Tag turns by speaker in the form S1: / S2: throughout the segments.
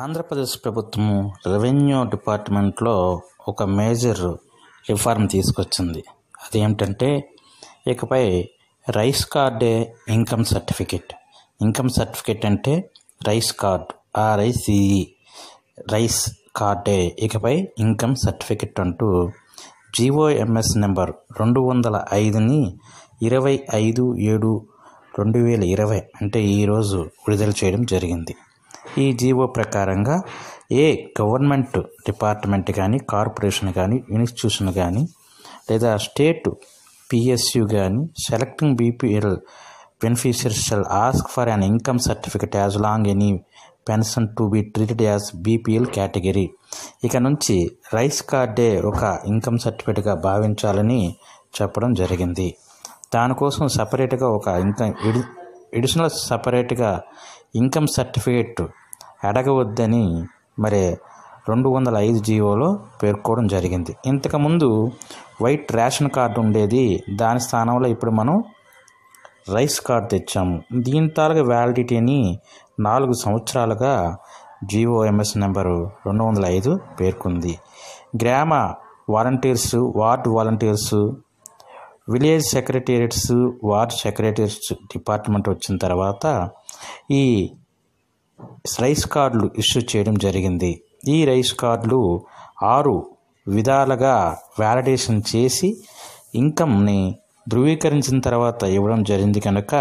S1: ఆంధ్రప్రదేశ్ ప్రభుత్వము రెవెన్యూ డిపార్ట్మెంట్లో ఒక మేజర్ రిఫార్మ్ తీసుకొచ్చింది అదేమిటంటే ఇకపై రైస్ కార్డే ఇన్కమ్ సర్టిఫికెట్ ఇన్కమ్ సర్టిఫికెట్ అంటే రైస్ కార్డ్ ఆర్ఐసిఈ రైస్ కార్డే ఇకపై ఇన్కమ్ సర్టిఫికెట్ అంటూ జిఓఎంఎస్ నెంబర్ రెండు వందల ఐదుని ఇరవై ఐదు ఏడు రెండు వేల ఇరవై అంటే ఈరోజు విడుదల చేయడం జరిగింది ఈ జీవో ప్రకారంగా ఏ గవర్నమెంట్ డిపార్ట్మెంట్ కానీ కార్పొరేషన్ కానీ ఇన్స్టిట్యూషన్ కానీ లేదా స్టేట్ పిఎస్యు కానీ selecting BPL beneficiaries shall ask for an income certificate as long any pension to be treated as BPL category ఇక నుంచి రైస్ కార్డే ఒక ఇన్కమ్ సర్టిఫికెట్గా భావించాలని చెప్పడం జరిగింది దానికోసం సపరేట్గా ఒక ఇన్కమ్ ఎడిషనల్ సపరేట్గా ఇన్కమ్ సర్టిఫికేట్ అడగవద్దని మరి రెండు వందల ఐదు జీవోలో పేర్కోవడం జరిగింది ఇంతకుముందు వైట్ రేషన్ కార్డు ఉండేది దాని స్థానంలో ఇప్పుడు మనం రైస్ కార్డు తెచ్చాము దీని తాలూకు వ్యాలిడిటీని నాలుగు సంవత్సరాలుగా జీఓఎంఎస్ నెంబరు రెండు వందల ఐదు పేర్కొంది గ్రామ volunteers ward volunteers village secretariats ward secretariats department వచ్చిన తర్వాత ఈ రైస్ కార్డులు ఇష్యూ చేయడం జరిగింది ఈ రైస్ కార్డులు ఆరు విధాలుగా వ్యాలిడేషన్ చేసి ఇన్కమ్ని ధృవీకరించిన తర్వాత ఇవ్వడం జరిగింది కనుక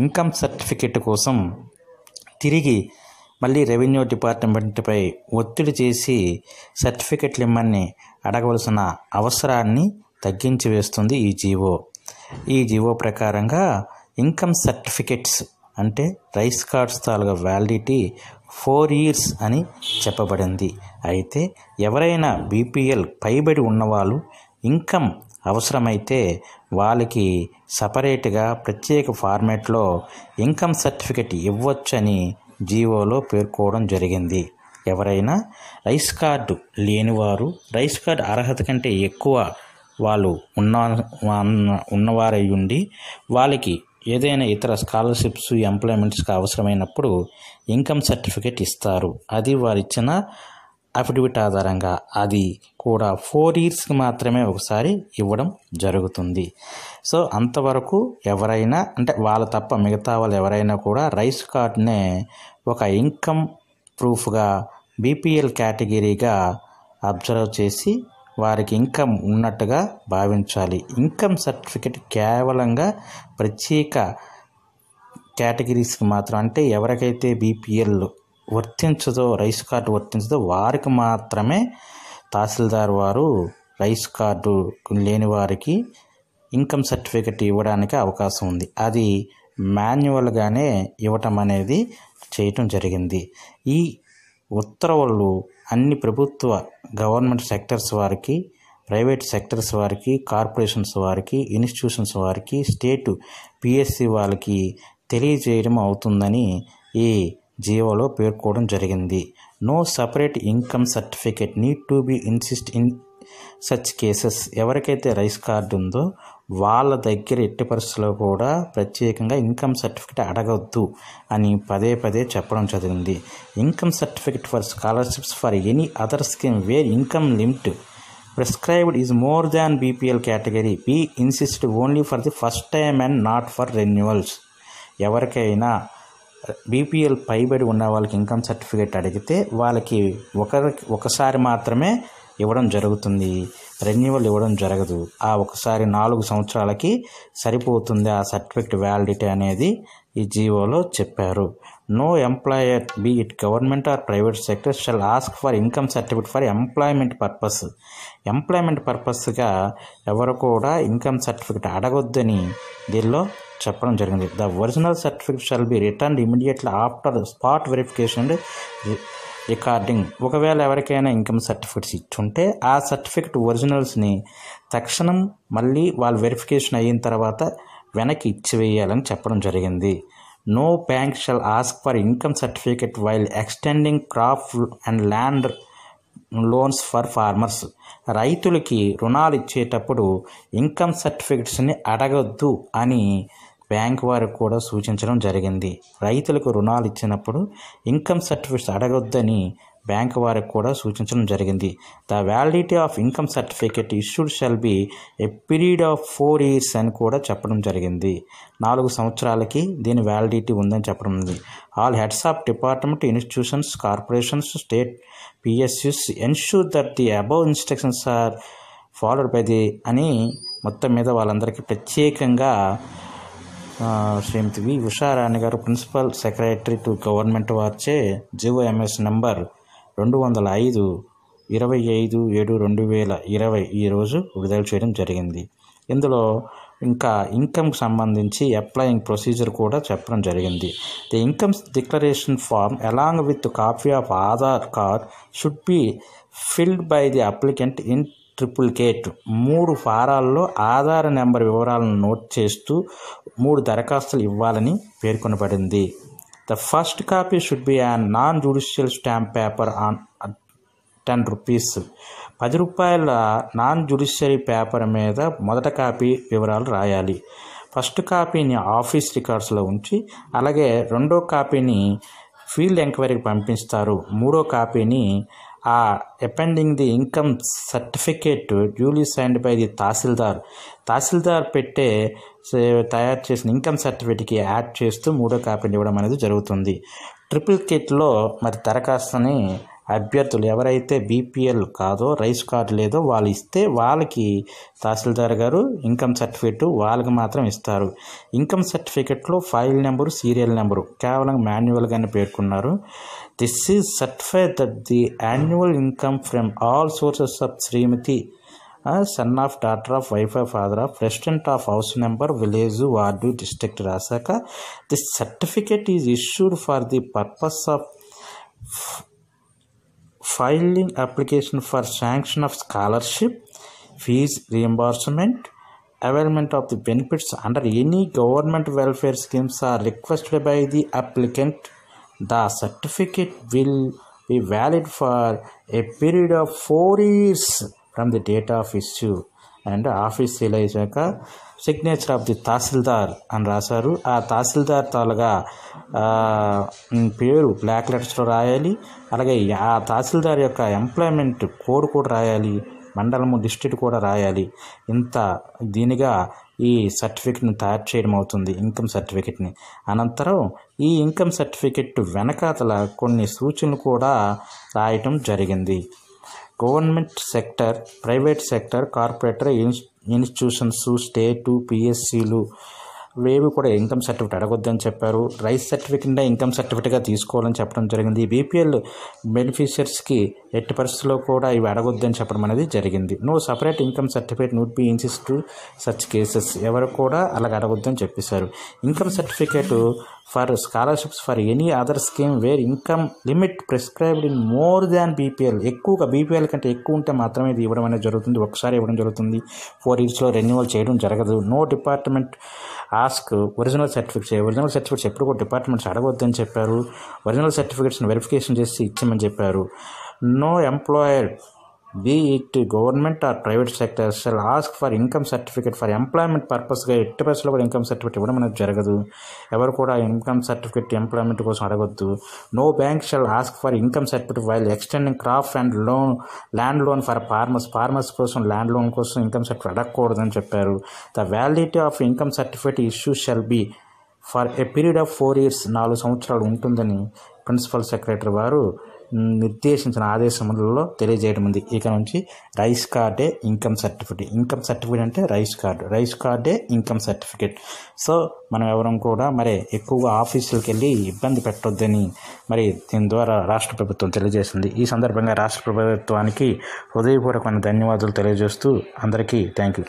S1: ఇన్కమ్ సర్టిఫికెట్ కోసం తిరిగి మళ్ళీ రెవెన్యూ డిపార్ట్మెంట్పై ఒత్తిడి చేసి సర్టిఫికెట్లు ఇమ్మని అడగవలసిన అవసరాన్ని తగ్గించి వేస్తుంది ఈ జీవో ఈ జీవో ప్రకారంగా ఇన్కమ్ సర్టిఫికెట్స్ అంటే రైస్ కార్డ్స్ తాలూగా వ్యాలిడిటీ ఫోర్ ఇయర్స్ అని చెప్పబడింది అయితే ఎవరైనా బీపీఎల్ పైబడి ఉన్నవాళ్ళు ఇన్కమ్ అవసరమైతే వాళ్ళకి సపరేట్గా ప్రత్యేక ఫార్మేట్లో ఇన్కమ్ సర్టిఫికెట్ ఇవ్వచ్చని జీవోలో పేర్కోవడం జరిగింది ఎవరైనా రైస్ కార్డు లేనివారు రైస్ కార్డు అర్హత కంటే ఎక్కువ వాళ్ళు ఉన్న ఉన్నవారై ఉండి వాళ్ళకి ఏదైనా ఇతర స్కాలర్షిప్స్ ఎంప్లాయ్మెంట్స్కి అవసరమైనప్పుడు ఇన్కమ్ సర్టిఫికేట్ ఇస్తారు అది వారు ఇచ్చిన అఫిడవిట్ ఆధారంగా అది కూడా ఫోర్ ఇయర్స్కి మాత్రమే ఒకసారి ఇవ్వడం జరుగుతుంది సో అంతవరకు ఎవరైనా అంటే వాళ్ళ తప్ప మిగతా వాళ్ళు ఎవరైనా కూడా రైస్ కార్డ్నే ఒక ఇన్కమ్ ప్రూఫ్గా బీపీఎల్ కేటగిరీగా అబ్జర్వ్ చేసి వారికి ఇన్కమ్ ఉన్నట్టుగా భావించాలి ఇన్కమ్ సర్టిఫికెట్ కేవలంగా ప్రత్యేక కేటగిరీస్కి మాత్రం అంటే ఎవరికైతే బీపీఎల్ వర్తించదో రైస్ కార్డు వర్తించదో వారికి మాత్రమే తహసీల్దార్ వారు రైస్ కార్డు లేని వారికి ఇన్కమ్ సర్టిఫికెట్ ఇవ్వడానికి అవకాశం ఉంది అది మాన్యువల్గానే ఇవ్వటం అనేది చేయటం జరిగింది ఈ ఉత్తర్వులు అన్ని ప్రభుత్వ గవర్నమెంట్ సెక్టర్స్ వారికి ప్రైవేట్ సెక్టర్స్ వారికి కార్పొరేషన్స్ వారికి ఇన్స్టిట్యూషన్స్ వారికి స్టేటు పిఎస్సి వాళ్ళకి తెలియజేయడం అవుతుందని ఈ జీవోలో పేర్కోవడం జరిగింది no separate income certificate need to be insist in such cases ఎవరికైతే రైస్ కార్డు ఉందో వాళ్ళ దగ్గర ఎట్టి పరిస్థితుల్లో కూడా ప్రత్యేకంగా ఇన్కమ్ సర్టిఫికేట్ అడగవద్దు అని పదే పదే చెప్పడం జరిగింది income certificate for scholarships for any other scheme where income limit prescribed is more than BPL category be insist only for the first time and not for renewals ఎవరికైనా బీపీఎల్ పైబడి ఉన్న వాళ్ళకి income certificate అడిగితే వాళ్ళకి ఒకరికి ఒకసారి మాత్రమే ఇవ్వడం జరుగుతుంది రెన్యువల్ ఇవ్వడం జరగదు ఆ ఒకసారి నాలుగు సంవత్సరాలకి సరిపోతుంది ఆ సర్టిఫికెట్ వ్యాలిడిటీ అనేది ఈ జీవోలో చెప్పారు no employer be it government or private sector shall ask for income certificate for employment purpose employment పర్పస్గా ఎవరు కూడా ఇన్కమ్ సర్టిఫికేట్ అడగొద్దని దీనిలో చెప్పడం జరిగింది the original certificate shall be return immediately after spot verification recording ఒకవేళ ఎవరికైనా ఇన్కమ్ సర్టిఫికెట్స్ ఇచ్చుంటే ఆ సర్టిఫికెట్ ఒరిజినల్స్ని తక్షణం మళ్ళీ వాళ్ళు వెరిఫికేషన్ అయిన తర్వాత వెనక్కి ఇచ్చివేయాలని చెప్పడం జరిగింది no bank shall ask for income certificate while extending crop and land loans for farmers రైతులకి రుణాలు ఇచ్చేటప్పుడు ఇన్కమ్ సర్టిఫికెట్స్ని అడగొద్దు అని బ్యాంక్ వారికి కూడా సూచించడం జరిగింది రైతులకు రుణాలు ఇచ్చినప్పుడు ఇన్కమ్ సర్టిఫికేట్స్ అడగొద్దని బ్యాంక్ వారికి కూడా సూచించడం జరిగింది the validity of income certificate issued shall be a period of four years అని కూడా చెప్పడం జరిగింది నాలుగు సంవత్సరాలకి దీని వ్యాలిడిటీ ఉందని చెప్పడం ఉంది all heads of department institutions corporations state PSUs ensure that the above instructions are followed by the అని మొత్తం మీద వాళ్ళందరికీ ప్రత్యేకంగా శ్రీమతి వి ఉషారాణి గారు ప్రిన్సిపల్ సెక్రటరీ టు గవర్నమెంట్ వార్చే జిఓఎంఎస్ నంబర్ రెండు వందల ఐదు ఇరవై ఐదు ఏడు రెండు వేల ఇరవై ఈరోజు విడుదల చేయడం జరిగింది ఇందులో ఇంకా ఇన్కమ్కి సంబంధించి అప్లయింగ్ ప్రొసీజర్ కూడా చెప్పడం జరిగింది the income declaration form along with copy of Aadhaar card should be filled by the applicant in triplicate మూడు ఫారాల్లో ఆధార్ నెంబర్ వివరాలను నోట్ చేస్తూ మూడు దరఖాస్తులు ఇవ్వాలని పేర్కొనబడింది the first copy should be on non judicial stamp paper on ten rupees పది రూపాయల నాన్ జ్యుడిషియరీ పేపర్ మీద మొదట కాపీ వివరాలు రాయాలి ఫస్ట్ కాపీని ఆఫీస్ రికార్డ్స్లో ఉంచి అలాగే రెండో కాపీని ఫీల్డ్ ఎంక్వైరీకి పంపిస్తారు మూడో కాపీని ఆ appending the income certificate duly signed by the tahsildar tahsildar పెట్టే తయారు చేసిన ఇన్కమ్ సర్టిఫికేట్కి యాడ్ చేస్తూ మూడో కాపీని ఇవ్వడం అనేది జరుగుతుంది ట్రిపుల్ కిట్లో మరి దరఖాస్తుని అభ్యర్థులు ఎవరైతే బీపీఎల్ కాదో రైస్ కార్డు లేదో వాళ్ళు ఇస్తే వాళ్ళకి తహసీల్దార్ గారు ఇన్కమ్ సర్టిఫికేట్ వాళ్ళకి మాత్రం ఇస్తారు ఇన్కమ్ సర్టిఫికేట్లో ఫైల్ నెంబరు సీరియల్ నెంబరు కేవలం మాన్యువల్గానే పేర్కొన్నారు this is certify that the annual income from all sources of Shrimati son of daughter of wife of father of president of house number village ward district రాశాక this certificate is issued for the purpose of filing application for sanction of scholarship, fees reimbursement, availment of the benefits under any government welfare schemes are requested by the applicant, the certificate will be valid for a period of four years from the date of issue. అంటే office seal అయ్యాక signature of the tahsildar అని రాశారు ఆ తహసీల్దార్ తాలుగా పేరు black లెటర్స్లో రాయాలి అలాగే ఆ తహసీల్దార్ యొక్క ఎంప్లాయ్మెంట్ కోడ్ కూడా రాయాలి మండలము డిస్ట్రిక్ట్ కూడా రాయాలి ఇంత దీనిగా ఈ సర్టిఫికెట్ని తయారు చేయడం అవుతుంది ఇన్కమ్ సర్టిఫికెట్ని అనంతరం ఈ ఇన్కమ్ సర్టిఫికెట్ వెనకాతల కొన్ని సూచనలు కూడా రాయటం జరిగింది government sector private sector corporator institutions state పిఎస్సీలు వేవి కూడా ఇన్కమ్ సర్టిఫికేట్ అడగొద్దని చెప్పారు రైస్ సర్టిఫికేట్ని ఇన్కమ్ సర్టిఫికేట్గా తీసుకోవాలని చెప్పడం జరిగింది బీపీఎల్ బెనిఫిషియర్స్కి ఎట్టి పరిస్థితుల్లో కూడా ఇవి అడగొద్దని చెప్పడం అనేది జరిగింది no separate income certificate need be insist to such cases ఎవరు కూడా అలాగ అడగొద్దని చెప్పేశారు income certificate for scholarships for any other scheme where income limit prescribed in more than BPL ఎక్కువగా బీపీఎల్ కంటే ఎక్కువ ఉంటే మాత్రమే ఇది ఇవ్వడం అనేది జరుగుతుంది ఒకసారి ఇవ్వడం జరుగుతుంది ఫోర్ ఇయర్స్లో రెన్యువల్ చేయడం జరగదు no department ask original certificates original certificates ఎప్పుడు కూడా డిపార్ట్మెంట్స్ అడగొద్దని చెప్పారు ఒరిజినల్ సర్టిఫికేట్స్ని వెరిఫికేషన్ చేసి ఇచ్చామని చెప్పారు no employer be it government or private sector shall ask for income certificate for employment పర్పస్గా ఎట్టి పరిస్థితుల్లో కూడా ఇన్కమ్ సర్టిఫికేట్ ఇవ్వడం అనేది జరగదు ఎవరు కూడా ఇన్కమ్ సర్టిఫికేట్ ఎంప్లాయ్మెంట్ కోసం అడగొద్దు no bank shall ask for income certificate while extending craft and loan land loan for farmers farmers కోసం ల్యాండ్ లోన్ కోసం ఇన్కమ్ సర్టిఫికేట్ అడగకూడదని చెప్పారు the validity of income certificate issue shall be for a period of four years నాలుగు సంవత్సరాలు ఉంటుందని principal secretary వారు నిర్దేశించిన ఆదేశములలో తెలియజేయడం ఉంది ఇక నుంచి రైస్ కార్డే ఇన్కమ్ సర్టిఫికేట్ ఇన్కమ్ సర్టిఫికేట్ అంటే రైస్ కార్డు రైస్ కార్డే ఇన్కమ్ సర్టిఫికేట్ సో మనం ఎవరం కూడా మరి ఎక్కువగా ఆఫీసులకు వెళ్ళి ఇబ్బంది పెట్టొద్దని మరి దీని ద్వారా రాష్ట్ర ప్రభుత్వం తెలియజేసింది ఈ సందర్భంగా రాష్ట్ర ప్రభుత్వానికి హృదయపూర్వకమైన ధన్యవాదాలు తెలియజేస్తూ అందరికీ థ్యాంక్ యూ